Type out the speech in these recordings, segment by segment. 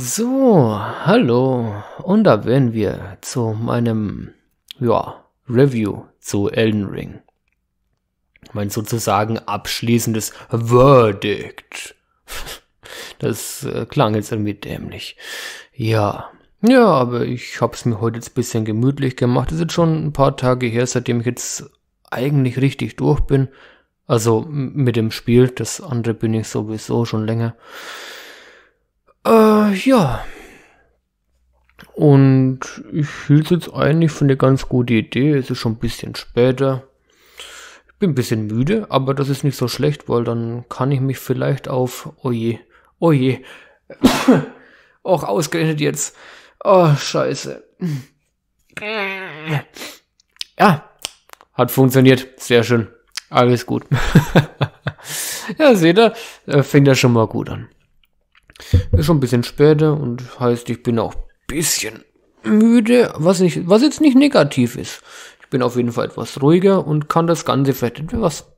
So, hallo. Und da werden wir zu meinem ja, Review zu Elden Ring. Mein sozusagen abschließendes Verdict. Das äh, klang jetzt irgendwie dämlich. Ja. Ja, aber ich hab's mir heute jetzt ein bisschen gemütlich gemacht. Es sind schon ein paar Tage her, seitdem ich jetzt eigentlich richtig durch bin. Also mit dem Spiel, das andere bin ich sowieso schon länger. Äh, ja. Und ich hielt es jetzt eigentlich für eine ganz gute Idee. Es ist schon ein bisschen später. Ich bin ein bisschen müde, aber das ist nicht so schlecht, weil dann kann ich mich vielleicht auf. Oje, oh oje. Oh auch ausgerechnet jetzt. Oh, scheiße. Ja, hat funktioniert. Sehr schön. Alles gut. ja, seht ihr, äh, fängt ja schon mal gut an. Ist schon ein bisschen später und heißt, ich bin auch ein bisschen müde, was, nicht, was jetzt nicht negativ ist. Ich bin auf jeden Fall etwas ruhiger und kann das Ganze vielleicht etwas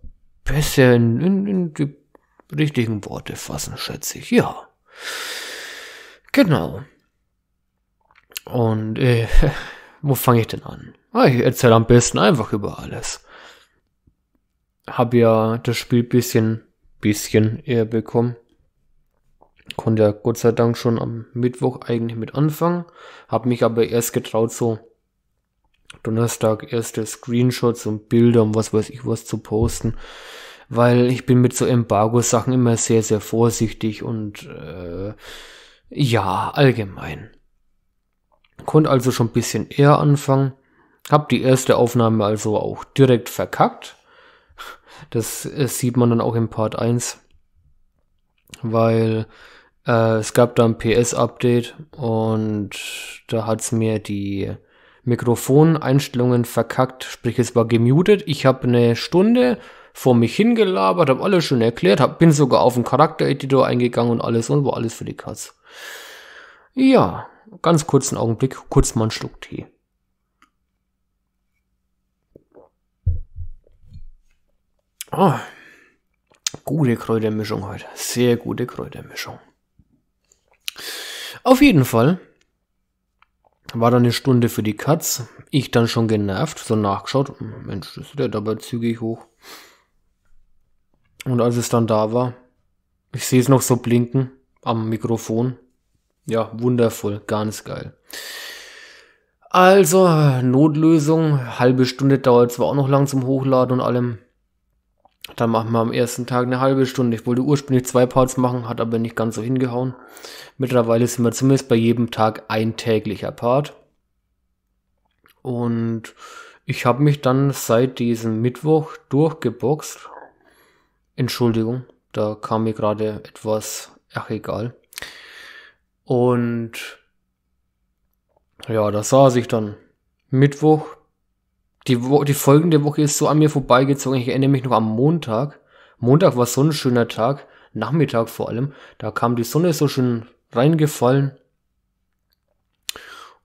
besser in, in, in die richtigen Worte fassen, schätze ich. Ja. Genau. Und äh, wo fange ich denn an? Ah, ich erzähle am besten einfach über alles. Hab ja das Spiel bisschen, bisschen eher bekommen. Konnte ja Gott sei Dank schon am Mittwoch eigentlich mit anfangen, habe mich aber erst getraut, so Donnerstag erste Screenshots und Bilder und was weiß ich was zu posten, weil ich bin mit so Embargo-Sachen immer sehr, sehr vorsichtig und äh, ja, allgemein. Konnte also schon ein bisschen eher anfangen, habe die erste Aufnahme also auch direkt verkackt. Das äh, sieht man dann auch im Part 1, weil äh, es gab da ein PS-Update und da hat es mir die Mikrofoneinstellungen verkackt, sprich es war gemutet. Ich habe eine Stunde vor mich hingelabert, habe alles schon erklärt, hab, bin sogar auf den Charaktereditor eingegangen und alles und war alles für die Katz. Ja, ganz kurzen Augenblick, kurz mal einen Schluck Tee. Ah, gute Kräutermischung heute, sehr gute Kräutermischung. Auf jeden Fall war dann eine Stunde für die Katz. Ich dann schon genervt, so nachgeschaut. Mensch, das ist ja dabei zügig hoch. Und als es dann da war, ich sehe es noch so blinken am Mikrofon. Ja, wundervoll, ganz geil. Also, Notlösung, halbe Stunde dauert zwar auch noch lang zum Hochladen und allem. Dann machen wir am ersten Tag eine halbe Stunde. Ich wollte ursprünglich zwei Parts machen, hat aber nicht ganz so hingehauen. Mittlerweile sind wir zumindest bei jedem Tag ein täglicher Part. Und ich habe mich dann seit diesem Mittwoch durchgeboxt. Entschuldigung, da kam mir gerade etwas, ach egal. Und ja, da saß ich dann Mittwoch die, Wo die folgende Woche ist so an mir vorbeigezogen. Ich erinnere mich noch am Montag. Montag war so ein schöner Tag, Nachmittag vor allem. Da kam die Sonne so schön reingefallen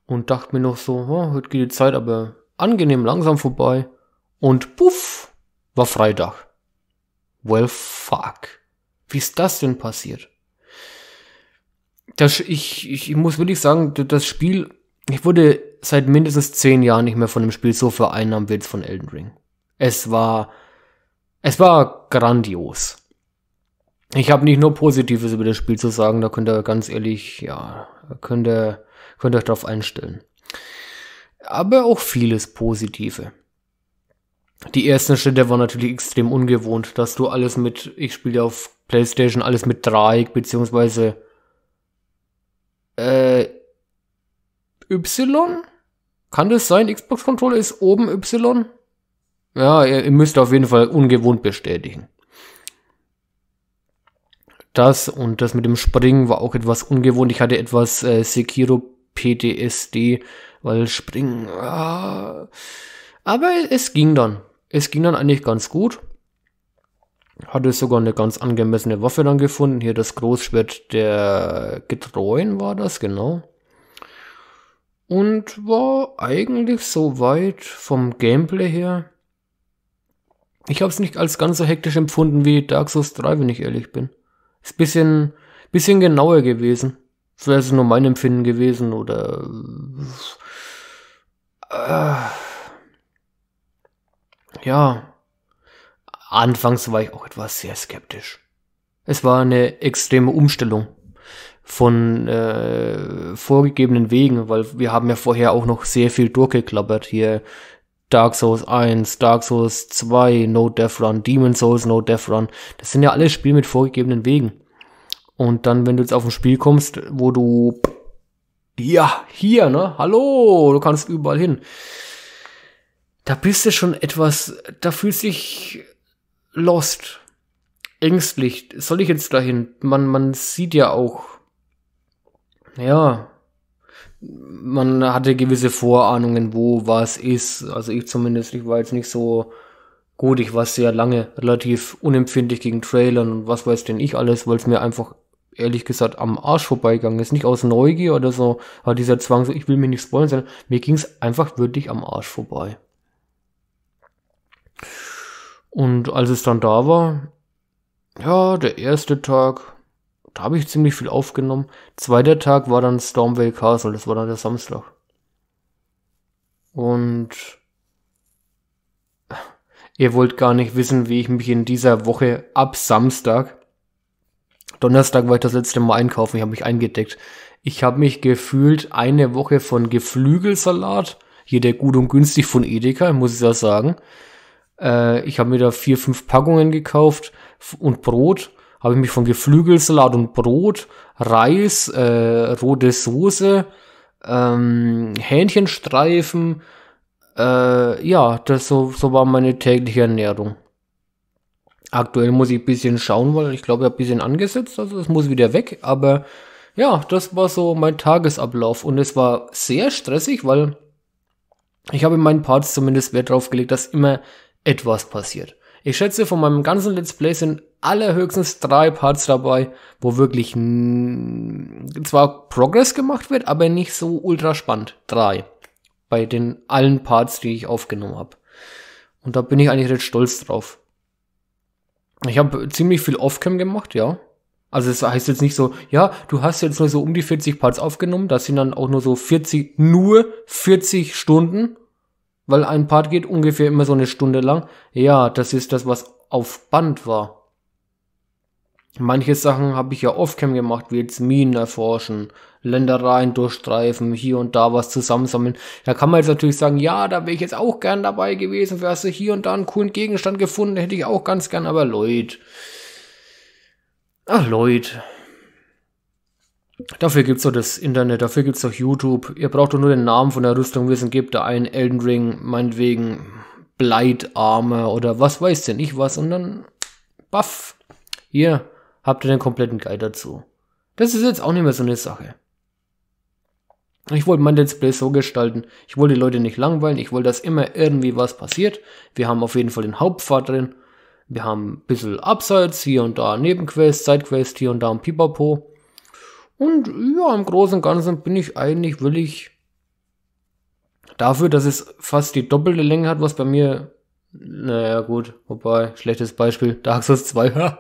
und dachte mir noch so, oh, heute geht die Zeit aber angenehm langsam vorbei. Und puff, war Freitag. Well, fuck. Wie ist das denn passiert? Das, ich, ich, ich muss wirklich sagen, das Spiel ich wurde seit mindestens zehn Jahren nicht mehr von dem Spiel so vereinnahmt wie jetzt von Elden Ring. Es war, es war grandios. Ich habe nicht nur Positives über das Spiel zu sagen, da könnt ihr ganz ehrlich, ja, könnt ihr, könnt ihr euch drauf einstellen. Aber auch vieles Positive. Die ersten Schritte waren natürlich extrem ungewohnt, dass du alles mit, ich spiele ja auf PlayStation alles mit Dreieck, beziehungsweise äh, Y? Kann das sein? Xbox-Controller ist oben Y? Ja, ihr, ihr müsst auf jeden Fall ungewohnt bestätigen. Das und das mit dem Springen war auch etwas ungewohnt. Ich hatte etwas äh, Sekiro PTSD, weil Springen. Ah, aber es ging dann. Es ging dann eigentlich ganz gut. Hatte sogar eine ganz angemessene Waffe dann gefunden. Hier das Großschwert der Getreuen war das, genau und war eigentlich so weit vom Gameplay her. Ich habe es nicht als ganz so hektisch empfunden wie Dark Souls 3, wenn ich ehrlich bin. Ist bisschen, bisschen genauer gewesen. Das wäre es nur mein Empfinden gewesen oder. Äh, ja. Anfangs war ich auch etwas sehr skeptisch. Es war eine extreme Umstellung von äh, vorgegebenen Wegen, weil wir haben ja vorher auch noch sehr viel durchgeklappert hier. Dark Souls 1, Dark Souls 2, No Death Run, Demon Souls, No Death Run. Das sind ja alles Spiele mit vorgegebenen Wegen. Und dann, wenn du jetzt auf ein Spiel kommst, wo du ja, hier, ne? Hallo, du kannst überall hin. Da bist du schon etwas, da fühlst du dich lost, ängstlich. Soll ich jetzt dahin? Man, man sieht ja auch ja, man hatte gewisse Vorahnungen, wo was ist. Also ich zumindest, ich war jetzt nicht so gut, ich war sehr lange relativ unempfindlich gegen Trailern und was weiß denn ich alles, weil es mir einfach ehrlich gesagt am Arsch vorbeigegangen ist. Nicht aus Neugier oder so, aber dieser Zwang, so ich will mich nicht spoilern, sondern mir ging es einfach wirklich am Arsch vorbei. Und als es dann da war, ja, der erste Tag, da habe ich ziemlich viel aufgenommen. Zweiter Tag war dann Stormvale Castle, das war dann der Samstag. Und ihr wollt gar nicht wissen, wie ich mich in dieser Woche ab Samstag, Donnerstag war ich das letzte Mal einkaufen, ich habe mich eingedeckt. Ich habe mich gefühlt eine Woche von Geflügelsalat, hier der gut und günstig von Edeka, muss ich ja sagen. Äh, ich habe mir da vier, fünf Packungen gekauft und Brot habe ich mich von Geflügelsalat und Brot, Reis, äh, rote Soße, ähm, Hähnchenstreifen, äh, ja, das so, so war meine tägliche Ernährung. Aktuell muss ich ein bisschen schauen, weil ich glaube, ich habe ein bisschen angesetzt, also es muss wieder weg, aber ja, das war so mein Tagesablauf und es war sehr stressig, weil ich habe in meinen Parts zumindest Wert drauf gelegt, dass immer etwas passiert. Ich schätze, von meinem ganzen Let's Play sind allerhöchstens drei Parts dabei, wo wirklich zwar Progress gemacht wird, aber nicht so ultra spannend. Drei. Bei den allen Parts, die ich aufgenommen habe. Und da bin ich eigentlich recht stolz drauf. Ich habe ziemlich viel Offcam gemacht, ja. Also es das heißt jetzt nicht so, ja, du hast jetzt nur so um die 40 Parts aufgenommen, das sind dann auch nur so 40, nur 40 Stunden weil ein Part geht ungefähr immer so eine Stunde lang. Ja, das ist das, was auf Band war. Manche Sachen habe ich ja off gemacht, wie jetzt Minen erforschen, Ländereien durchstreifen, hier und da was zusammensammeln. Da kann man jetzt natürlich sagen, ja, da wäre ich jetzt auch gern dabei gewesen, wärst du hier und da einen coolen Gegenstand gefunden, hätte ich auch ganz gern, aber Leute. Ach, Leute. Dafür gibt's doch das Internet, dafür gibt es doch YouTube. Ihr braucht doch nur den Namen von der Rüstung wissen, gebt da einen Elden Ring, meinetwegen Bleitarme oder was weiß denn ich was und dann baff. Hier habt ihr den kompletten Guide dazu. Das ist jetzt auch nicht mehr so eine Sache. Ich wollte mein Let's Play so gestalten. Ich wollte die Leute nicht langweilen. Ich wollte, dass immer irgendwie was passiert. Wir haben auf jeden Fall den Hauptpfad drin. Wir haben ein bisschen Abseits, hier und da Nebenquests, Sidequests, hier und da ein Pipapo. Und ja, im Großen und Ganzen bin ich eigentlich willig dafür, dass es fast die doppelte Länge hat, was bei mir, naja, gut, wobei, schlechtes Beispiel, Dark Souls 2. ja,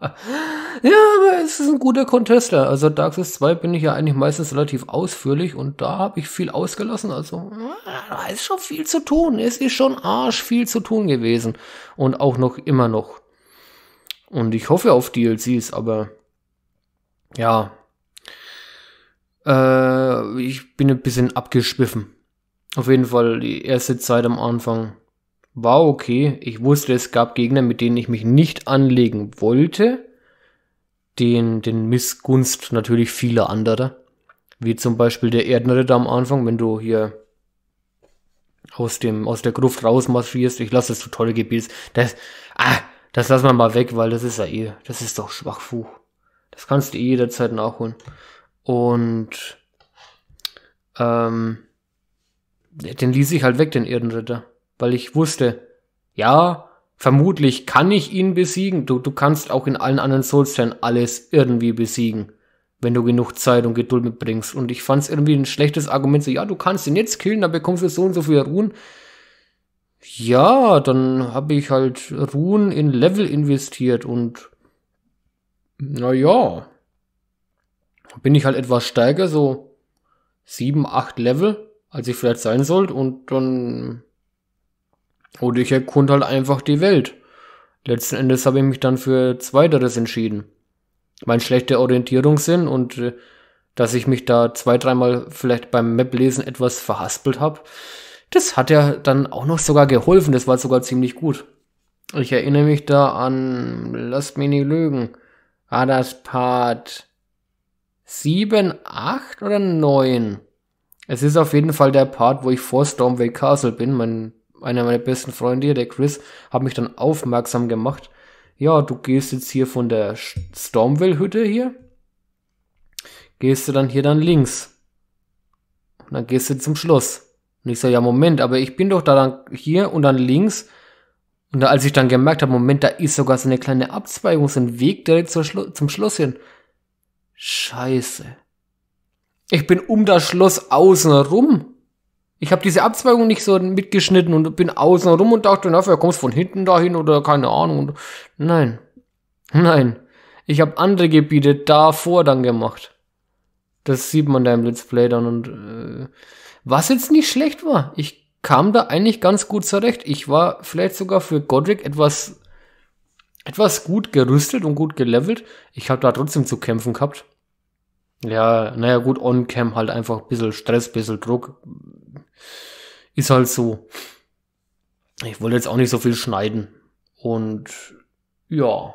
aber es ist ein guter Contester. Also Dark Souls 2 bin ich ja eigentlich meistens relativ ausführlich und da habe ich viel ausgelassen. Also, da ist schon viel zu tun. Es ist schon arsch viel zu tun gewesen. Und auch noch immer noch. Und ich hoffe auf DLCs, aber ja, äh, ich bin ein bisschen abgeschwiffen. Auf jeden Fall die erste Zeit am Anfang war okay. Ich wusste, es gab Gegner, mit denen ich mich nicht anlegen wollte. Den, den Missgunst natürlich vieler anderer. Wie zum Beispiel der Erdenritter am Anfang, wenn du hier aus dem, aus der Gruft rausmarschierst. Ich lasse das tolle Gebets. Das, ah, das lassen wir mal weg, weil das ist ja eh, das ist doch Schwachfuch. Das kannst du jederzeit nachholen. Und ähm, den ließ ich halt weg, den Erdenritter. Weil ich wusste, ja, vermutlich kann ich ihn besiegen. Du, du kannst auch in allen anderen Soulsteinen alles irgendwie besiegen, wenn du genug Zeit und Geduld mitbringst. Und ich fand es irgendwie ein schlechtes Argument, so, ja, du kannst ihn jetzt killen, dann bekommst du so und so viel Ruhen. Ja, dann habe ich halt Ruhen in Level investiert und naja. Bin ich halt etwas stärker, so sieben, acht Level, als ich vielleicht sein sollte. Und dann. Oder ich erkunde halt einfach die Welt. Letzten Endes habe ich mich dann für Zweiteres entschieden. Mein schlechter Orientierungssinn und äh, dass ich mich da zwei, dreimal vielleicht beim Map-Lesen etwas verhaspelt habe, das hat ja dann auch noch sogar geholfen. Das war sogar ziemlich gut. Ich erinnere mich da an, lasst mich nicht lügen, war das Part 7, 8 oder 9? Es ist auf jeden Fall der Part, wo ich vor Stormwell Castle bin. Mein, einer meiner besten Freunde hier, der Chris, hat mich dann aufmerksam gemacht. Ja, du gehst jetzt hier von der Stormwell-Hütte hier. Gehst du dann hier dann links. Und dann gehst du zum Schloss. Und ich so, ja, Moment, aber ich bin doch da dann hier und dann links. Und als ich dann gemerkt habe, Moment, da ist sogar so eine kleine Abzweigung, so ein Weg direkt Schlu zum Schloss hin. Scheiße. Ich bin um das Schloss außen rum. Ich habe diese Abzweigung nicht so mitgeschnitten und bin außen rum und dachte, na, vielleicht kommst von hinten dahin oder keine Ahnung. Nein. Nein. Ich habe andere Gebiete davor dann gemacht. Das sieht man da im Let's Play dann und äh, was jetzt nicht schlecht war. Ich kam da eigentlich ganz gut zurecht. Ich war vielleicht sogar für Godric etwas, etwas gut gerüstet und gut gelevelt. Ich habe da trotzdem zu kämpfen gehabt. Ja, naja, gut, on-cam halt einfach ein bisschen Stress, ein bisschen Druck. Ist halt so. Ich wollte jetzt auch nicht so viel schneiden. Und ja.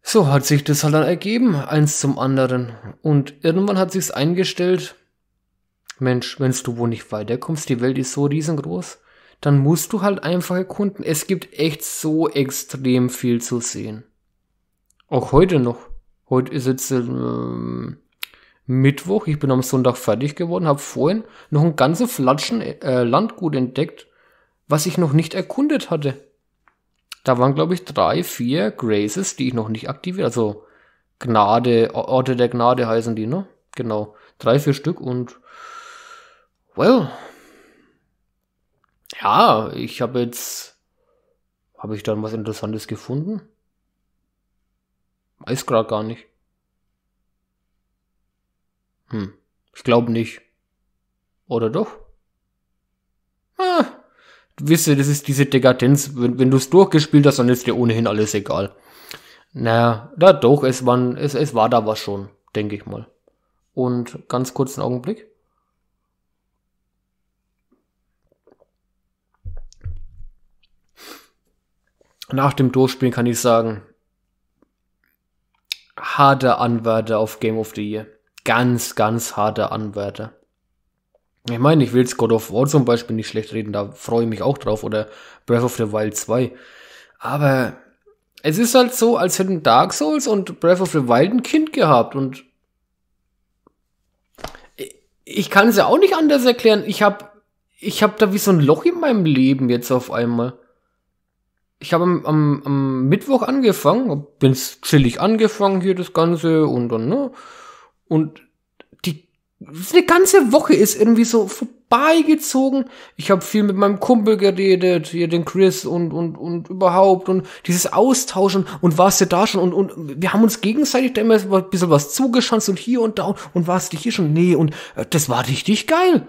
So hat sich das halt dann ergeben, eins zum anderen. Und irgendwann hat sich's eingestellt, Mensch, wenn du wo nicht weiterkommst, die Welt ist so riesengroß, dann musst du halt einfach erkunden. Es gibt echt so extrem viel zu sehen. Auch heute noch. Heute ist jetzt äh, Mittwoch, ich bin am Sonntag fertig geworden, habe vorhin noch ein ganzes Flatschen äh, Landgut entdeckt, was ich noch nicht erkundet hatte. Da waren, glaube ich, drei, vier Graces, die ich noch nicht aktiviert, also Gnade, Orte der Gnade heißen die, ne? Genau. Drei, vier Stück und Well. Ja, ich habe jetzt. Habe ich dann was Interessantes gefunden? Weiß gerade gar nicht. Hm, ich glaube nicht. Oder doch? Ah, du wisst das ist diese Dekadenz. Wenn, wenn du es durchgespielt hast, dann ist dir ohnehin alles egal. Naja, da doch, es, waren, es, es war da was schon, denke ich mal. Und ganz kurzen Augenblick. nach dem Durchspielen kann ich sagen, harter Anwärter auf Game of the Year. Ganz, ganz harter Anwärter. Ich meine, ich will jetzt God of War zum Beispiel nicht schlecht reden, da freue ich mich auch drauf. Oder Breath of the Wild 2. Aber es ist halt so, als hätten Dark Souls und Breath of the Wild ein Kind gehabt. Und ich kann es ja auch nicht anders erklären. Ich habe ich hab da wie so ein Loch in meinem Leben jetzt auf einmal ich habe am, am, am Mittwoch angefangen, bin's chillig angefangen hier das Ganze und dann, ne? Und die eine ganze Woche ist irgendwie so vorbeigezogen. Ich habe viel mit meinem Kumpel geredet, hier den Chris und und und überhaupt und dieses Austauschen und warst du da schon und und wir haben uns gegenseitig da immer ein bisschen was zugeschanzt und hier und da und warst du hier schon? Nee, und äh, das war richtig geil.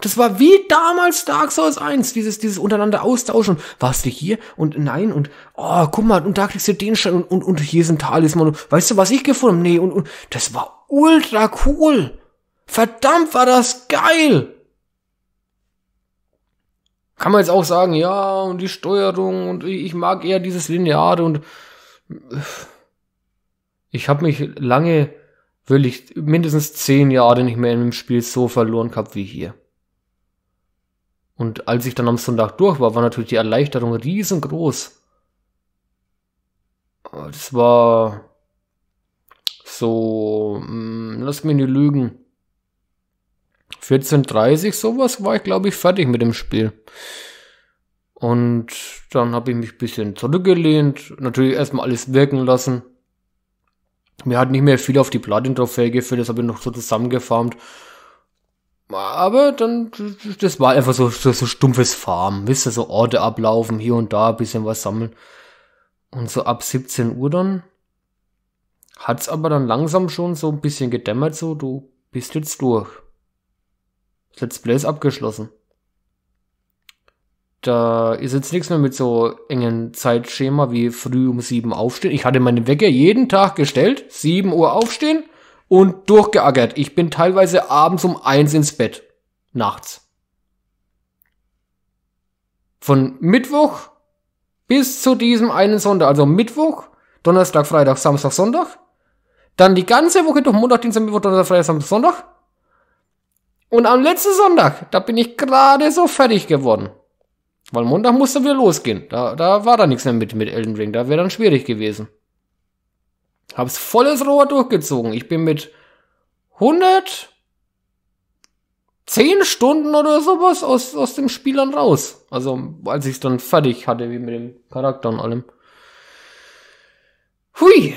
Das war wie damals Dark Souls 1, dieses, dieses untereinander austauschen. Warst du hier? Und nein, und, oh, guck mal, und da kriegst du den Stein und, und, und hier ist ein Talisman. Und, weißt du, was ich gefunden habe? Nee, und, und, das war ultra cool. Verdammt, war das geil. Kann man jetzt auch sagen, ja, und die Steuerung und ich mag eher dieses Lineare und äh, ich habe mich lange, wirklich mindestens zehn Jahre nicht mehr in dem Spiel so verloren gehabt wie hier. Und als ich dann am Sonntag durch war, war natürlich die Erleichterung riesengroß. Ah, das war so, mm, lass mich nicht lügen. 14.30 sowas war ich glaube ich fertig mit dem Spiel. Und dann habe ich mich ein bisschen zurückgelehnt, natürlich erstmal alles wirken lassen. Mir hat nicht mehr viel auf die Platin-Trophäe gefällt, das habe ich noch so zusammengefarmt. Aber dann, das war einfach so, so, so stumpfes Farm. Wisst ihr, so Orte ablaufen, hier und da ein bisschen was sammeln. Und so ab 17 Uhr dann hat's aber dann langsam schon so ein bisschen gedämmert, so du bist jetzt durch. Let's Play ist abgeschlossen. Da ist jetzt nichts mehr mit so engen Zeitschema wie früh um 7 aufstehen. Ich hatte meine Wecker jeden Tag gestellt. 7 Uhr aufstehen, und durchgeackert. Ich bin teilweise abends um eins ins Bett. Nachts. Von Mittwoch bis zu diesem einen Sonntag, also Mittwoch, Donnerstag, Freitag, Samstag, Sonntag. Dann die ganze Woche durch Montag, Dienstag, Mittwoch, Donnerstag, Freitag, Samstag, Sonntag. Und am letzten Sonntag, da bin ich gerade so fertig geworden. Weil Montag musste wieder losgehen. Da, da war da nichts mehr mit, mit Elden Ring. Da wäre dann schwierig gewesen. Hab's volles Rohr durchgezogen. Ich bin mit 110 Stunden oder sowas aus, aus dem Spiel dann raus. Also, als ich es dann fertig hatte, wie mit dem Charakter und allem. Hui!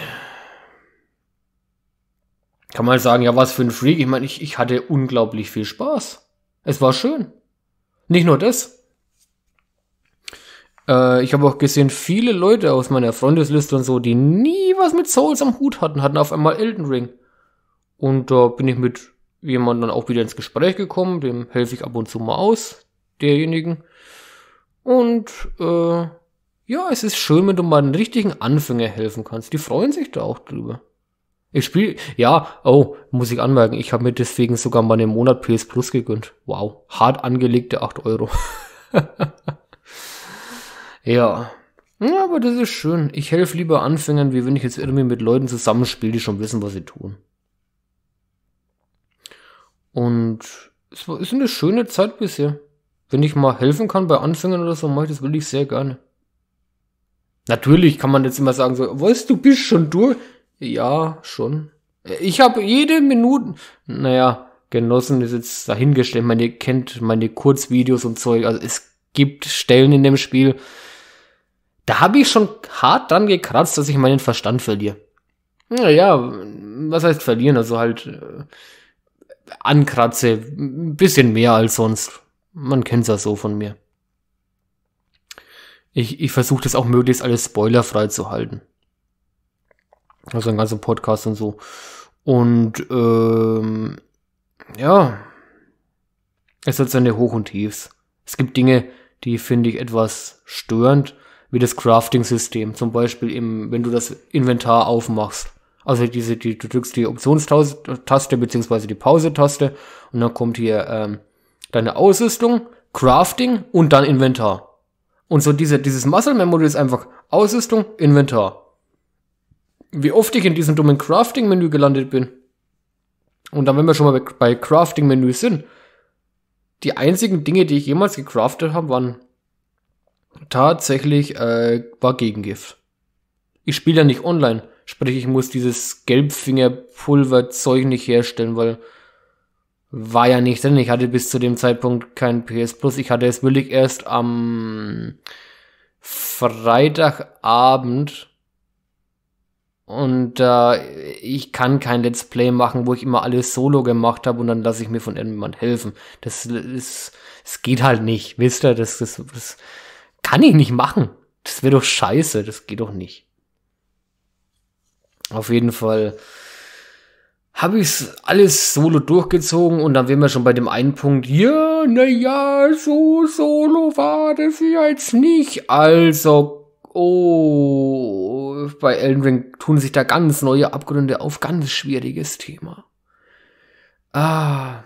Kann man sagen, ja, was für ein Freak. Ich meine, ich, ich hatte unglaublich viel Spaß. Es war schön. Nicht nur das. Äh, ich habe auch gesehen, viele Leute aus meiner Freundesliste und so, die nie was mit Souls am Hut hatten, hatten auf einmal Elden Ring. Und da äh, bin ich mit jemandem dann auch wieder ins Gespräch gekommen, dem helfe ich ab und zu mal aus, derjenigen. Und äh, ja, es ist schön, wenn du mal einen richtigen Anfänger helfen kannst. Die freuen sich da auch drüber. Ich spiele, ja, oh, muss ich anmerken, ich habe mir deswegen sogar mal einen Monat PS Plus gegönnt. Wow, hart angelegte 8 Euro. Ja. ja. aber das ist schön. Ich helfe lieber Anfängern, wie wenn ich jetzt irgendwie mit Leuten zusammenspiele, die schon wissen, was sie tun. Und es ist eine schöne Zeit bisher. Wenn ich mal helfen kann bei Anfängern oder so, mache ich das wirklich sehr gerne. Natürlich kann man jetzt immer sagen, so, weißt du, bist schon durch. Ja, schon. Ich habe jede Minute, naja, genossen ist jetzt dahingestellt. Man, kennt meine Kurzvideos und Zeug. Also es gibt Stellen in dem Spiel, da habe ich schon hart dran gekratzt, dass ich meinen Verstand verliere. Naja, was heißt verlieren? Also halt äh, ankratze, ein bisschen mehr als sonst. Man kennt's ja so von mir. Ich, ich versuche das auch möglichst alles spoilerfrei zu halten. Also ein ganzer Podcast und so. Und ähm, ja, es hat seine Hoch und Tiefs. Es gibt Dinge, die finde ich etwas störend wie das Crafting-System. Zum Beispiel im, wenn du das Inventar aufmachst. Also diese, die, du drückst die Optionstaste beziehungsweise die Pause-Taste und dann kommt hier ähm, deine Ausrüstung, Crafting und dann Inventar. Und so diese, dieses Muscle Memory ist einfach Ausrüstung, Inventar. Wie oft ich in diesem dummen Crafting-Menü gelandet bin. Und dann, wenn wir schon mal bei, Crafting-Menü sind, die einzigen Dinge, die ich jemals gecraftet habe, waren tatsächlich äh, war Gegengift. Ich spiele ja nicht online, sprich ich muss dieses Gelbfingerpulverzeug nicht herstellen, weil war ja nicht drin. Ich hatte bis zu dem Zeitpunkt kein PS Plus. Ich hatte es wirklich erst am Freitagabend und äh, ich kann kein Let's Play machen, wo ich immer alles solo gemacht habe und dann lasse ich mir von irgendjemand helfen. Das ist, es geht halt nicht, wisst ihr, das, das, das kann ich nicht machen. Das wäre doch scheiße, das geht doch nicht. Auf jeden Fall habe ich alles solo durchgezogen und dann wären wir schon bei dem einen Punkt, ja, naja, so solo war das jetzt nicht. Also, oh, bei Elden Ring tun sich da ganz neue Abgründe auf, ganz schwieriges Thema. Ah.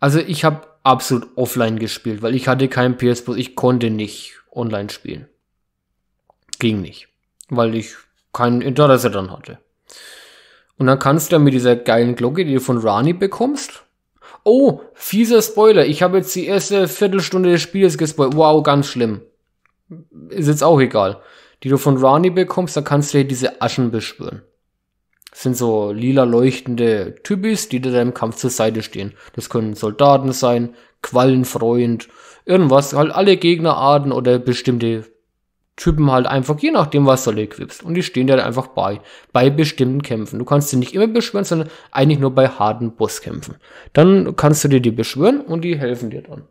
Also ich habe absolut offline gespielt, weil ich hatte keinen PS Plus, ich konnte nicht online spielen. Ging nicht, weil ich kein Interesse dann hatte. Und dann kannst du ja mit dieser geilen Glocke, die du von Rani bekommst. Oh, fieser Spoiler. Ich habe jetzt die erste Viertelstunde des Spiels gespoilt. Wow, ganz schlimm. Ist jetzt auch egal. Die du von Rani bekommst, da kannst du ja diese Aschen beschwören sind so lila leuchtende Typis, die dir deinem Kampf zur Seite stehen. Das können Soldaten sein, Quallenfreund, irgendwas, halt alle Gegnerarten oder bestimmte Typen halt einfach, je nachdem, was du equipst. Und die stehen dir halt einfach bei, bei bestimmten Kämpfen. Du kannst sie nicht immer beschwören, sondern eigentlich nur bei harten Bosskämpfen. Dann kannst du dir die beschwören und die helfen dir dann.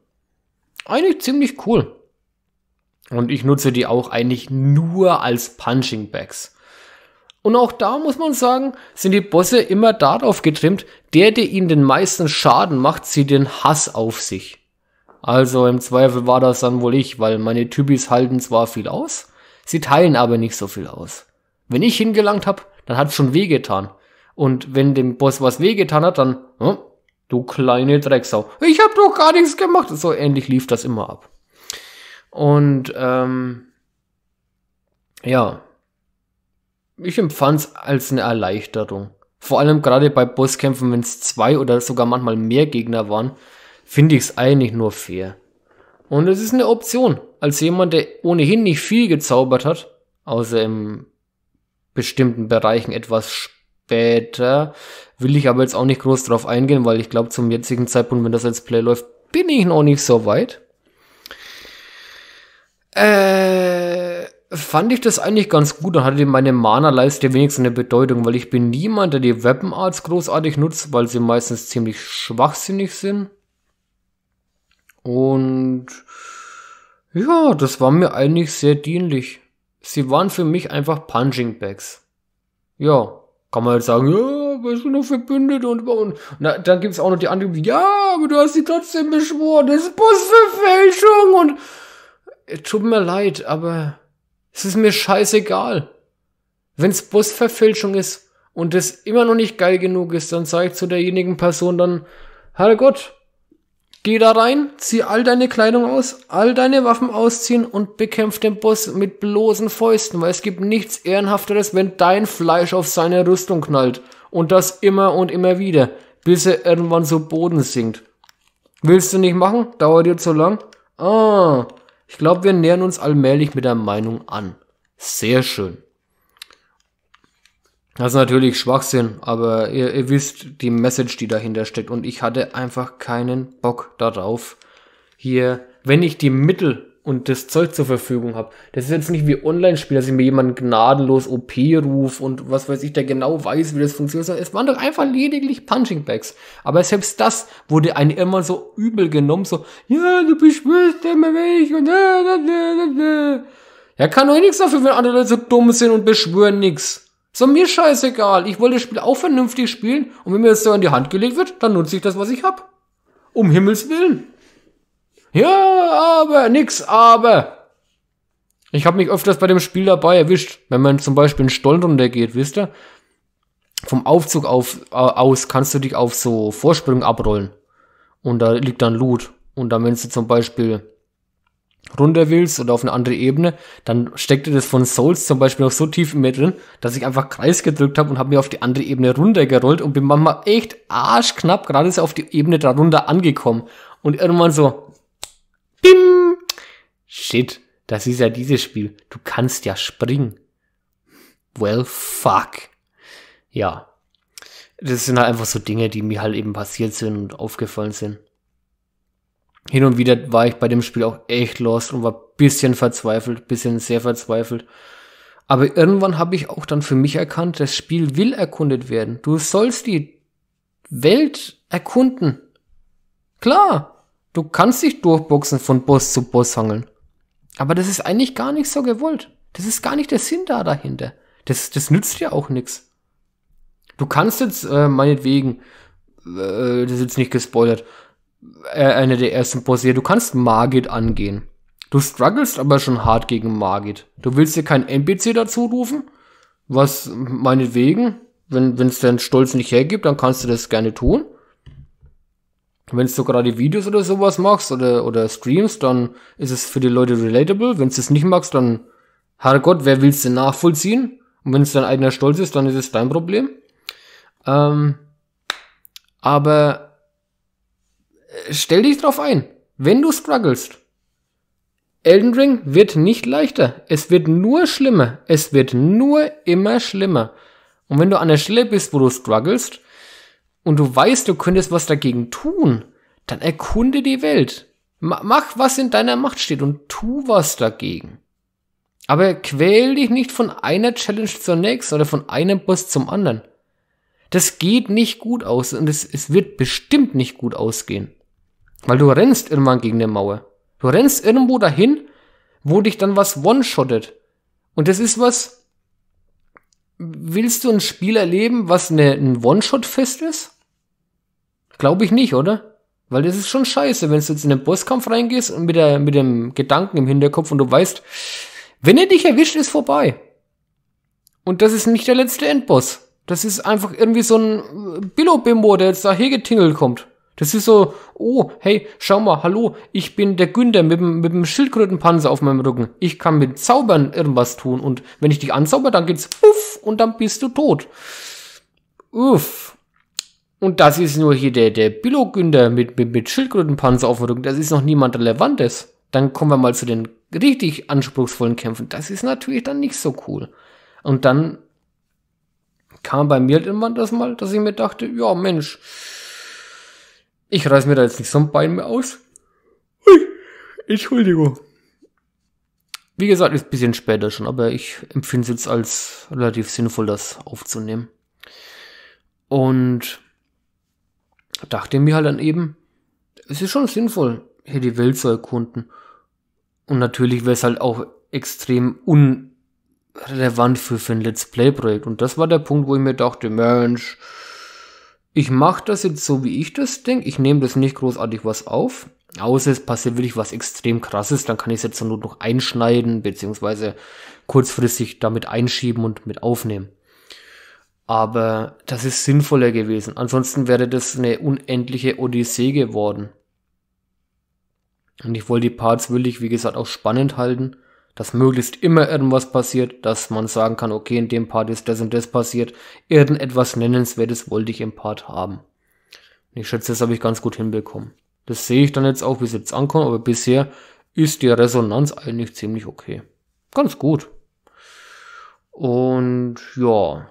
Eigentlich ziemlich cool. Und ich nutze die auch eigentlich nur als Punching Bags. Und auch da muss man sagen, sind die Bosse immer darauf getrimmt, der, der ihnen den meisten Schaden macht, zieht den Hass auf sich. Also im Zweifel war das dann wohl ich, weil meine Typis halten zwar viel aus, sie teilen aber nicht so viel aus. Wenn ich hingelangt hab, dann hat's schon wehgetan. Und wenn dem Boss was wehgetan hat, dann, hm, du kleine Drecksau, ich hab doch gar nichts gemacht. So ähnlich lief das immer ab. Und ähm, ja, ich empfand es als eine Erleichterung. Vor allem gerade bei Bosskämpfen, wenn es zwei oder sogar manchmal mehr Gegner waren, finde ich es eigentlich nur fair. Und es ist eine Option. Als jemand, der ohnehin nicht viel gezaubert hat, außer in bestimmten Bereichen etwas später, will ich aber jetzt auch nicht groß drauf eingehen, weil ich glaube, zum jetzigen Zeitpunkt, wenn das als Play läuft, bin ich noch nicht so weit. Äh, fand ich das eigentlich ganz gut und hatte meine Mana-Leiste wenigstens eine Bedeutung, weil ich bin niemand, der die Weapon Arts großartig nutzt, weil sie meistens ziemlich schwachsinnig sind. Und ja, das war mir eigentlich sehr dienlich. Sie waren für mich einfach Punching Bags. Ja, kann man jetzt halt sagen, ja, wir sind nur verbündet und, und, na, dann gibt es auch noch die anderen, ja, aber du hast sie trotzdem beschworen, das ist Busverfälschung und äh, tut mir leid, aber es ist mir scheißegal. Wenn's Busverfälschung ist und es immer noch nicht geil genug ist, dann sage ich zu derjenigen Person dann, Herrgott, geh da rein, zieh all deine Kleidung aus, all deine Waffen ausziehen und bekämpf den Boss mit bloßen Fäusten, weil es gibt nichts Ehrenhafteres, wenn dein Fleisch auf seine Rüstung knallt. Und das immer und immer wieder, bis er irgendwann zu Boden sinkt. Willst du nicht machen? Dauert dir zu lang? Ah, ich glaube, wir nähern uns allmählich mit der Meinung an. Sehr schön. Das ist natürlich Schwachsinn, aber ihr, ihr wisst die Message, die dahinter steckt. Und ich hatte einfach keinen Bock darauf, hier, wenn ich die Mittel und das Zeug zur Verfügung habe. Das ist jetzt nicht wie Online-Spiel, dass ich mir jemanden gnadenlos OP ruf und was weiß ich, der genau weiß, wie das funktioniert. Es waren doch einfach lediglich Punching Bags. Aber selbst das wurde einem immer so übel genommen, so, ja, du beschwörst immer mich und da, da, da, da. Ja, kann doch eh nichts dafür, wenn andere Leute so dumm sind und beschwören nichts. So mir scheißegal. Ich wollte das Spiel auch vernünftig spielen und wenn mir das so in die Hand gelegt wird, dann nutze ich das, was ich hab. Um Himmels Willen. Ja, aber, nix, aber. Ich habe mich öfters bei dem Spiel dabei erwischt, wenn man zum Beispiel einen Stollen runtergeht, wisst ihr? Vom Aufzug auf, äh, aus kannst du dich auf so Vorsprung abrollen. Und da liegt dann Loot. Und dann, wenn du zum Beispiel runter willst oder auf eine andere Ebene, dann steckt dir das von Souls zum Beispiel noch so tief in mir drin, dass ich einfach Kreis gedrückt habe und habe mir auf die andere Ebene runtergerollt und bin manchmal echt arschknapp gerade so auf die Ebene darunter angekommen. Und irgendwann so, Bim! Shit, das ist ja dieses Spiel. Du kannst ja springen. Well, fuck. Ja. Das sind halt einfach so Dinge, die mir halt eben passiert sind und aufgefallen sind. Hin und wieder war ich bei dem Spiel auch echt lost und war bisschen verzweifelt, bisschen sehr verzweifelt. Aber irgendwann habe ich auch dann für mich erkannt, das Spiel will erkundet werden. Du sollst die Welt erkunden. Klar, Du kannst dich durchboxen von Boss zu Boss hangeln. Aber das ist eigentlich gar nicht so gewollt. Das ist gar nicht der Sinn da dahinter. Das, das nützt dir auch nichts. Du kannst jetzt, äh, meinetwegen, äh, das ist jetzt nicht gespoilert, äh, einer der ersten Bosse hier, du kannst Margit angehen. Du strugglest aber schon hart gegen Margit. Du willst dir keinen NPC dazu rufen, was meinetwegen, wenn es dein Stolz nicht hergibt, dann kannst du das gerne tun. Wenn du gerade Videos oder sowas machst oder, oder Streams, dann ist es für die Leute relatable. Wenn du es nicht magst, dann, Herrgott, wer willst denn nachvollziehen? Und wenn es dein eigener Stolz ist, dann ist es dein Problem. Ähm, aber äh, stell dich drauf ein. Wenn du strugglest, Elden Ring wird nicht leichter. Es wird nur schlimmer. Es wird nur immer schlimmer. Und wenn du an der Stelle bist, wo du strugglest, und du weißt, du könntest was dagegen tun, dann erkunde die Welt. Mach, was in deiner Macht steht und tu was dagegen. Aber quäl dich nicht von einer Challenge zur nächsten oder von einem Boss zum anderen. Das geht nicht gut aus und es, es wird bestimmt nicht gut ausgehen. Weil du rennst irgendwann gegen eine Mauer. Du rennst irgendwo dahin, wo dich dann was one-shottet. Und das ist was, willst du ein Spiel erleben, was eine, ein One-Shot-Fest ist? Glaube ich nicht, oder? Weil das ist schon scheiße, wenn du jetzt in den Bosskampf reingehst und mit, der, mit dem Gedanken im Hinterkopf und du weißt, wenn er dich erwischt, ist vorbei. Und das ist nicht der letzte Endboss. Das ist einfach irgendwie so ein Billo-Bimbo, der jetzt da hergetingelt kommt. Das ist so, oh, hey, schau mal, hallo, ich bin der Günther mit dem, mit dem Schildkrötenpanzer auf meinem Rücken. Ich kann mit Zaubern irgendwas tun und wenn ich dich anzauber, dann geht's uff und dann bist du tot. Uff. Und das ist nur hier der, der billo günder mit, mit, mit Schildkrötenpanzer auf dem Rücken. Das ist noch niemand Relevantes. Dann kommen wir mal zu den richtig anspruchsvollen Kämpfen. Das ist natürlich dann nicht so cool. Und dann kam bei mir irgendwann das mal, dass ich mir dachte, ja, Mensch, ich reiß mir da jetzt nicht so ein Bein mehr aus. Ui, Entschuldigung. Wie gesagt, ist ein bisschen später schon, aber ich empfinde es jetzt als relativ sinnvoll, das aufzunehmen. Und dachte mir halt dann eben, es ist schon sinnvoll, hier die Welt zu erkunden. Und natürlich wäre es halt auch extrem unrelevant für, für ein Let's Play-Projekt. Und das war der Punkt, wo ich mir dachte, Mensch, ich mache das jetzt so, wie ich das denke. Ich nehme das nicht großartig was auf. Außer es passiert wirklich was extrem krasses, dann kann ich es jetzt nur Not noch einschneiden, beziehungsweise kurzfristig damit einschieben und mit aufnehmen. Aber das ist sinnvoller gewesen. Ansonsten wäre das eine unendliche Odyssee geworden. Und ich wollte die Parts wirklich, wie gesagt, auch spannend halten dass möglichst immer irgendwas passiert, dass man sagen kann, okay, in dem Part ist das und das passiert. Irgendetwas Nennenswertes wollte ich im Part haben. ich schätze, das habe ich ganz gut hinbekommen. Das sehe ich dann jetzt auch, wie es jetzt ankommt, aber bisher ist die Resonanz eigentlich ziemlich okay. Ganz gut. Und ja,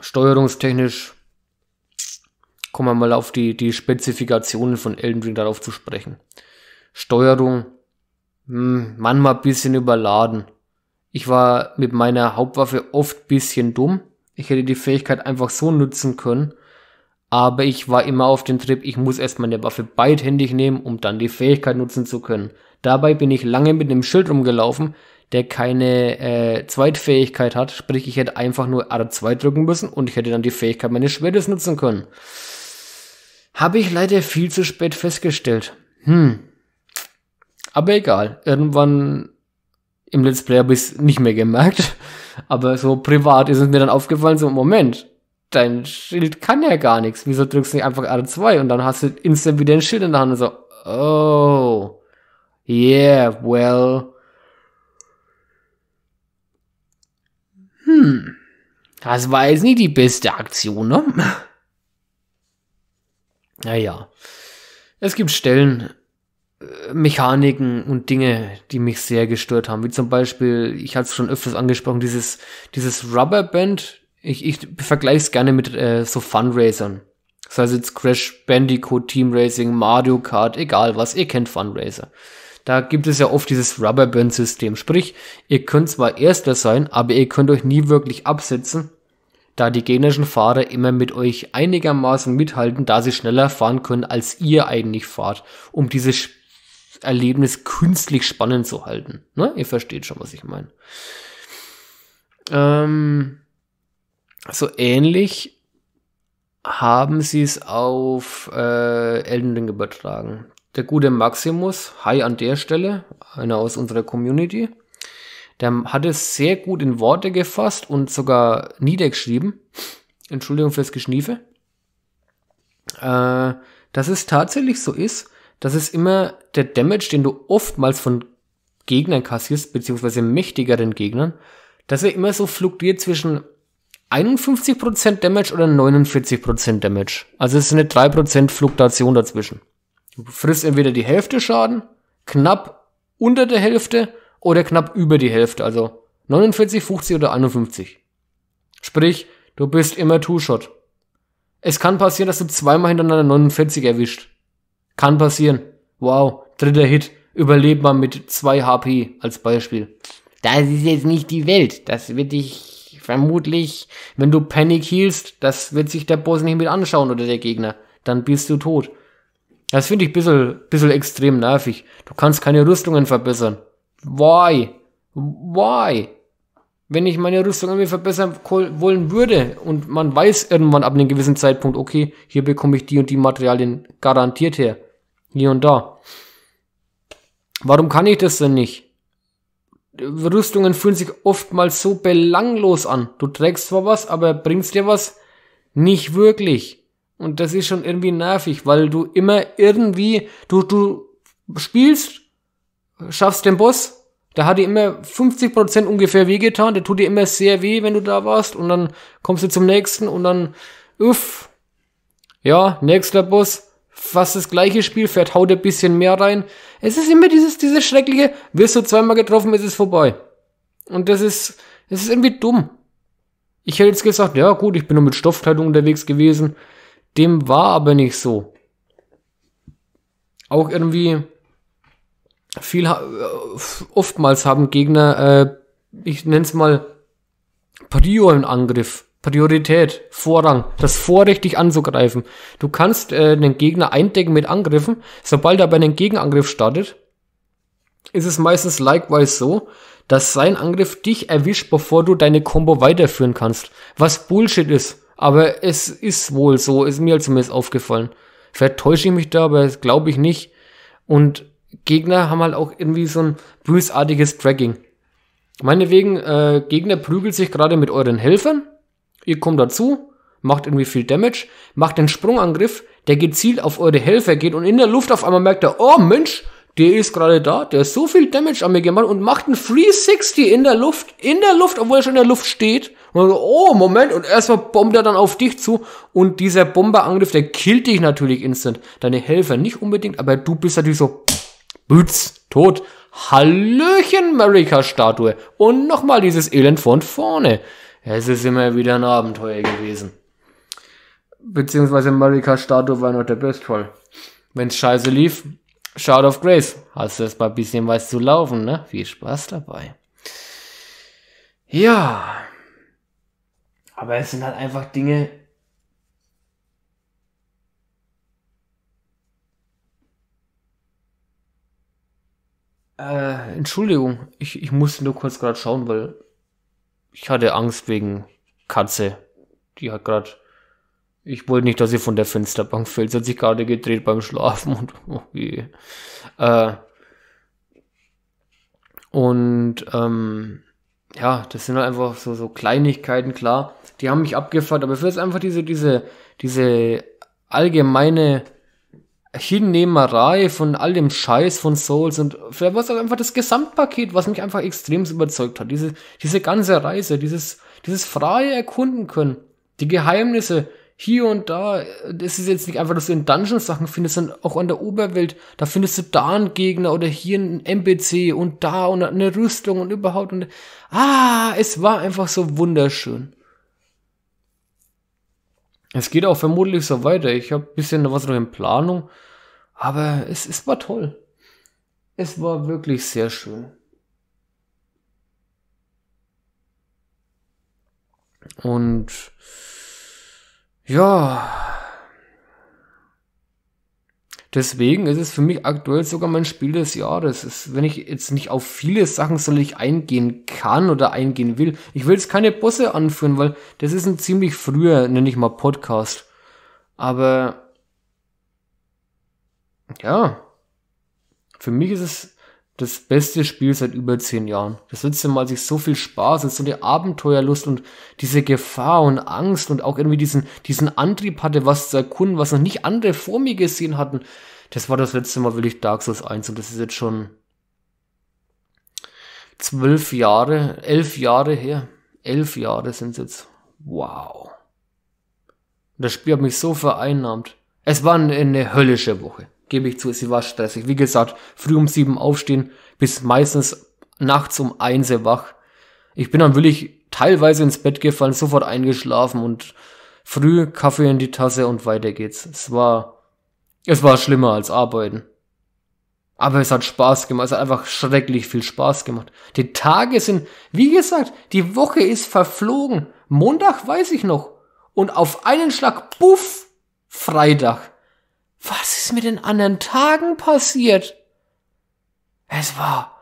steuerungstechnisch kommen wir mal auf die, die Spezifikationen von Elden Ring darauf zu sprechen. Steuerung mh, hm, manchmal ein bisschen überladen. Ich war mit meiner Hauptwaffe oft ein bisschen dumm. Ich hätte die Fähigkeit einfach so nutzen können. Aber ich war immer auf dem Trip, ich muss erst meine Waffe beidhändig nehmen, um dann die Fähigkeit nutzen zu können. Dabei bin ich lange mit einem Schild rumgelaufen, der keine äh, Zweitfähigkeit hat. Sprich, ich hätte einfach nur R2 drücken müssen und ich hätte dann die Fähigkeit meines Schwertes nutzen können. Habe ich leider viel zu spät festgestellt. Hm, aber egal, irgendwann im Let's Play habe ich es nicht mehr gemerkt. Aber so privat ist es mir dann aufgefallen, so Moment, dein Schild kann ja gar nichts. Wieso drückst du nicht einfach R2 und dann hast du instant wieder ein Schild in der Hand und so, oh, yeah, well. Hm, das war jetzt nicht die beste Aktion, ne? Naja. Es gibt Stellen, Mechaniken und Dinge, die mich sehr gestört haben. Wie zum Beispiel, ich hatte es schon öfters angesprochen, dieses, dieses Rubberband. Ich, ich vergleiche es gerne mit äh, so Fundraisern. Das heißt jetzt Crash Bandicoot, Team Racing, Mario Kart, egal was, ihr kennt Fundraiser. Da gibt es ja oft dieses Rubberband-System. Sprich, ihr könnt zwar Erster sein, aber ihr könnt euch nie wirklich absetzen, da die gegnerischen Fahrer immer mit euch einigermaßen mithalten, da sie schneller fahren können, als ihr eigentlich fahrt, um dieses Erlebnis künstlich spannend zu halten. Ne? Ihr versteht schon, was ich meine. Ähm, so ähnlich haben sie es auf äh, Elden Ring übertragen. Der gute Maximus, hi an der Stelle, einer aus unserer Community, der hat es sehr gut in Worte gefasst und sogar niedergeschrieben. Entschuldigung fürs Geschniefe. Äh, dass es tatsächlich so ist, das ist immer der Damage, den du oftmals von Gegnern kassierst, beziehungsweise mächtigeren Gegnern, dass er immer so fluktuiert zwischen 51% Damage oder 49% Damage. Also es ist eine 3% Fluktuation dazwischen. Du frisst entweder die Hälfte Schaden, knapp unter der Hälfte oder knapp über die Hälfte, also 49, 50 oder 51. Sprich, du bist immer Two-Shot. Es kann passieren, dass du zweimal hintereinander 49 erwischt. Kann passieren. Wow, dritter Hit, überlebt man mit 2 HP als Beispiel. Das ist jetzt nicht die Welt. Das wird dich vermutlich, wenn du Panic healst, das wird sich der Boss nicht mit anschauen oder der Gegner. Dann bist du tot. Das finde ich bissl, bissl extrem nervig. Du kannst keine Rüstungen verbessern. Why? Why? Wenn ich meine Rüstung irgendwie verbessern wollen würde und man weiß irgendwann ab einem gewissen Zeitpunkt, okay, hier bekomme ich die und die Materialien garantiert her hier und da. Warum kann ich das denn nicht? Rüstungen fühlen sich oftmals so belanglos an. Du trägst zwar was, aber bringst dir was nicht wirklich. Und das ist schon irgendwie nervig, weil du immer irgendwie, du, du spielst, schaffst den Boss, der hat dir immer 50% ungefähr wehgetan, der tut dir immer sehr weh, wenn du da warst, und dann kommst du zum nächsten und dann, uff, ja, nächster Boss, fast das gleiche Spiel, fährt, haut ein bisschen mehr rein. Es ist immer dieses, dieses schreckliche, wirst du zweimal getroffen, ist es vorbei. Und das ist, es ist irgendwie dumm. Ich hätte jetzt gesagt, ja gut, ich bin nur mit Stoffkleidung unterwegs gewesen. Dem war aber nicht so. Auch irgendwie viel, oftmals haben Gegner, äh, ich nenne es mal, Prio im Angriff. Priorität, Vorrang, das Vorrecht, dich anzugreifen. Du kannst äh, den Gegner eindecken mit Angriffen. Sobald er bei einem Gegenangriff startet, ist es meistens likewise so, dass sein Angriff dich erwischt, bevor du deine Combo weiterführen kannst. Was Bullshit ist. Aber es ist wohl so, ist mir zumindest aufgefallen. Vertäusche ich mich da, aber das glaube ich nicht. Und Gegner haben halt auch irgendwie so ein bösartiges Tracking. Meinetwegen, äh, Gegner prügelt sich gerade mit euren Helfern ihr kommt dazu, macht irgendwie viel Damage, macht den Sprungangriff, der gezielt auf eure Helfer geht und in der Luft auf einmal merkt er, oh Mensch, der ist gerade da, der hat so viel Damage an mir gemacht und macht einen 360 in der Luft, in der Luft, obwohl er schon in der Luft steht. Und so, oh, Moment, und erstmal bombt er dann auf dich zu. Und dieser Bomberangriff, der killt dich natürlich instant. Deine Helfer nicht unbedingt, aber du bist natürlich so, bütz, tot. Hallöchen, Marika-Statue. Und nochmal dieses Elend von vorne. Es ist immer wieder ein Abenteuer gewesen. Beziehungsweise Marika Statue war noch der Bestfall. Wenn's scheiße lief, Shout of Grace. Hast du erst mal ein bisschen was zu laufen, ne? Viel Spaß dabei. Ja. Aber es sind halt einfach Dinge, Äh, Entschuldigung, ich, ich musste nur kurz gerade schauen, weil ich hatte Angst wegen Katze. Die hat gerade. Ich wollte nicht, dass sie von der Fensterbank fällt. Sie hat sich gerade gedreht beim Schlafen und oh Äh, und ähm, ja, das sind halt einfach so, so Kleinigkeiten, klar. Die haben mich abgefragt, aber für jetzt einfach diese, diese, diese allgemeine Hinnehmerei von all dem Scheiß von Souls und vielleicht war es auch einfach das Gesamtpaket, was mich einfach extrem überzeugt hat. Diese, diese ganze Reise, dieses, dieses freie Erkunden können, die Geheimnisse hier und da. Es ist jetzt nicht einfach, dass du in Dungeons Sachen findest, sondern auch an der Oberwelt. Da findest du da einen Gegner oder hier einen NPC und da und eine Rüstung und überhaupt und, ah, es war einfach so wunderschön. Es geht auch vermutlich so weiter. Ich habe ein bisschen was noch in Planung, aber es, es war toll. Es war wirklich sehr schön. Und ja, Deswegen ist es für mich aktuell sogar mein Spiel des Jahres. Ist, wenn ich jetzt nicht auf viele Sachen soll eingehen kann oder eingehen will. Ich will jetzt keine Bosse anführen, weil das ist ein ziemlich früher, nenne ich mal Podcast. Aber ja, für mich ist es das beste Spiel seit über zehn Jahren. Das letzte Mal sich so viel Spaß, und so eine Abenteuerlust und diese Gefahr und Angst und auch irgendwie diesen, diesen Antrieb hatte, was zu erkunden, was noch nicht andere vor mir gesehen hatten. Das war das letzte Mal wirklich Dark Souls 1 und das ist jetzt schon zwölf Jahre, elf Jahre her. Elf Jahre sind es jetzt. Wow. Das Spiel hat mich so vereinnahmt. Es war eine höllische Woche gebe ich zu, sie war stressig. Wie gesagt, früh um sieben aufstehen, bis meistens nachts um eins wach. Ich bin dann wirklich teilweise ins Bett gefallen, sofort eingeschlafen und früh Kaffee in die Tasse und weiter geht's. Es war, es war schlimmer als arbeiten. Aber es hat Spaß gemacht. Es hat einfach schrecklich viel Spaß gemacht. Die Tage sind, wie gesagt, die Woche ist verflogen. Montag weiß ich noch. Und auf einen Schlag, puff, Freitag. Was ist mit den anderen Tagen passiert? Es war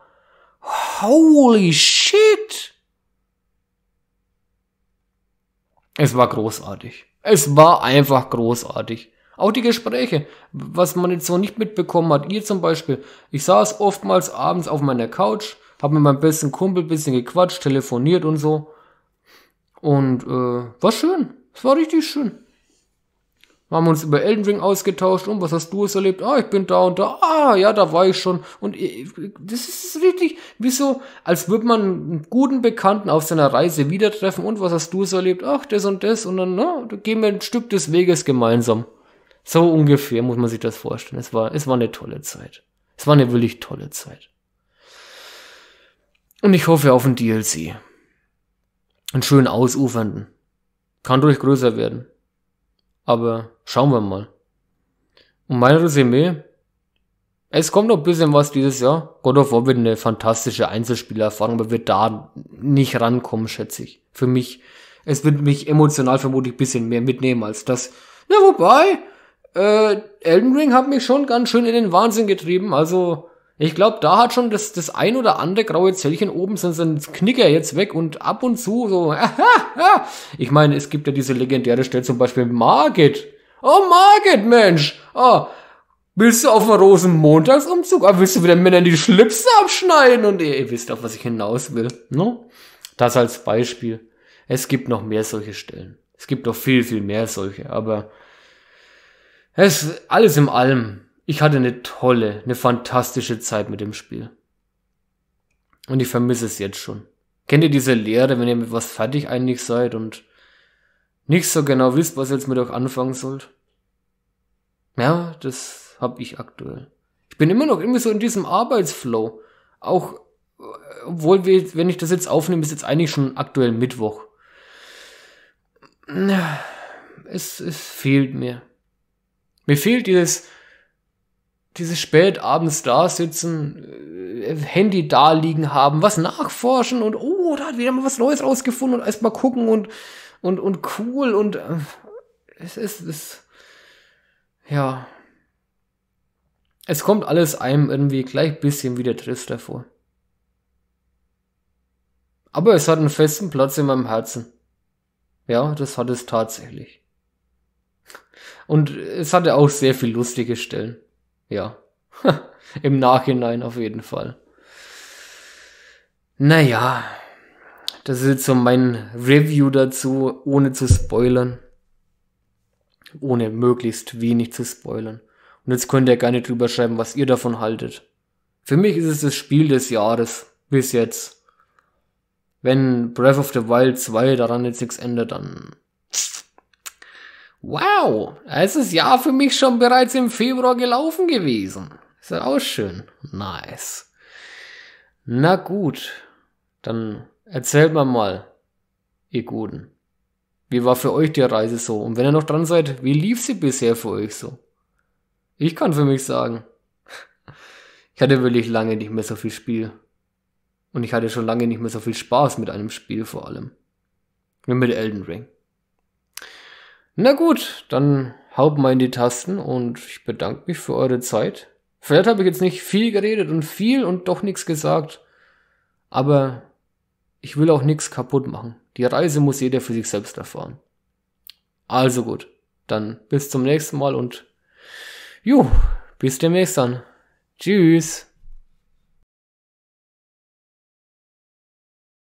holy shit. Es war großartig. Es war einfach großartig. Auch die Gespräche, was man jetzt so nicht mitbekommen hat. Ihr zum Beispiel. Ich saß oftmals abends auf meiner Couch, hab mit meinem besten Kumpel bisschen gequatscht, telefoniert und so. Und äh, war schön. Es war richtig schön. Wir haben uns über Elden Ring ausgetauscht. Und was hast du es erlebt? Ah, ich bin da und da. Ah, ja, da war ich schon. Und äh, das ist richtig, wie so, als würde man einen guten Bekannten auf seiner Reise wieder treffen. Und was hast du es erlebt? Ach, das und das. Und dann, na, da gehen wir ein Stück des Weges gemeinsam. So ungefähr muss man sich das vorstellen. Es war, es war eine tolle Zeit. Es war eine wirklich tolle Zeit. Und ich hoffe auf einen DLC. Einen schönen ausufernden. Kann ruhig größer werden. Aber Schauen wir mal. Und mein Resümee? Es kommt noch ein bisschen was dieses Jahr. God of War wird eine fantastische Einzelspielerfahrung, aber wird da nicht rankommen, schätze ich. Für mich. Es wird mich emotional vermutlich ein bisschen mehr mitnehmen als das. Na, wobei, äh, Elden Ring hat mich schon ganz schön in den Wahnsinn getrieben. Also, ich glaube, da hat schon das, das ein oder andere graue Zellchen oben, sind sind Knicker jetzt weg und ab und zu so. ich meine, es gibt ja diese legendäre Stelle zum Beispiel Margit Oh, Market, Mensch. Oh, willst du auf einen Rosenmontagsumzug? Ah, willst du wieder Männern die Schlipse abschneiden? Und ihr, ihr wisst, auf was ich hinaus will. No? Ne? Das als Beispiel. Es gibt noch mehr solche Stellen. Es gibt noch viel, viel mehr solche. Aber es, alles im allem. Ich hatte eine tolle, eine fantastische Zeit mit dem Spiel. Und ich vermisse es jetzt schon. Kennt ihr diese Lehre, wenn ihr mit was fertig eigentlich seid und nicht so genau wisst, was ihr jetzt mit euch anfangen sollt. Ja, das habe ich aktuell. Ich bin immer noch immer so in diesem Arbeitsflow. Auch, obwohl wir, wenn ich das jetzt aufnehme, ist jetzt eigentlich schon aktuell Mittwoch. Es, es fehlt mir. Mir fehlt dieses, dieses spätabends abends da sitzen, äh, Handy da liegen haben, was nachforschen und oh, da hat wieder mal was Neues rausgefunden und erstmal gucken und und, und cool und äh, es ist, es, ja. Es kommt alles einem irgendwie gleich ein bisschen wie der Trist davor. Aber es hat einen festen Platz in meinem Herzen. Ja, das hat es tatsächlich. Und es hatte auch sehr viel lustige Stellen. Ja. Im Nachhinein auf jeden Fall. Naja. Das ist jetzt so mein Review dazu, ohne zu spoilern. Ohne möglichst wenig zu spoilern. Und jetzt könnt ihr gerne drüber schreiben, was ihr davon haltet. Für mich ist es das Spiel des Jahres. Bis jetzt. Wenn Breath of the Wild 2 daran jetzt nichts ändert, dann Wow, es ist ja für mich schon bereits im Februar gelaufen gewesen. Ist ja auch schön. Nice. Na gut, dann Erzählt mir mal, ihr Guten, wie war für euch die Reise so? Und wenn ihr noch dran seid, wie lief sie bisher für euch so? Ich kann für mich sagen, ich hatte wirklich lange nicht mehr so viel Spiel. Und ich hatte schon lange nicht mehr so viel Spaß mit einem Spiel vor allem. Und mit Elden Ring. Na gut, dann haut mal in die Tasten und ich bedanke mich für eure Zeit. Vielleicht habe ich jetzt nicht viel geredet und viel und doch nichts gesagt, aber ich will auch nichts kaputt machen. Die Reise muss jeder für sich selbst erfahren. Also gut, dann bis zum nächsten Mal und jo, bis demnächst dann. Tschüss.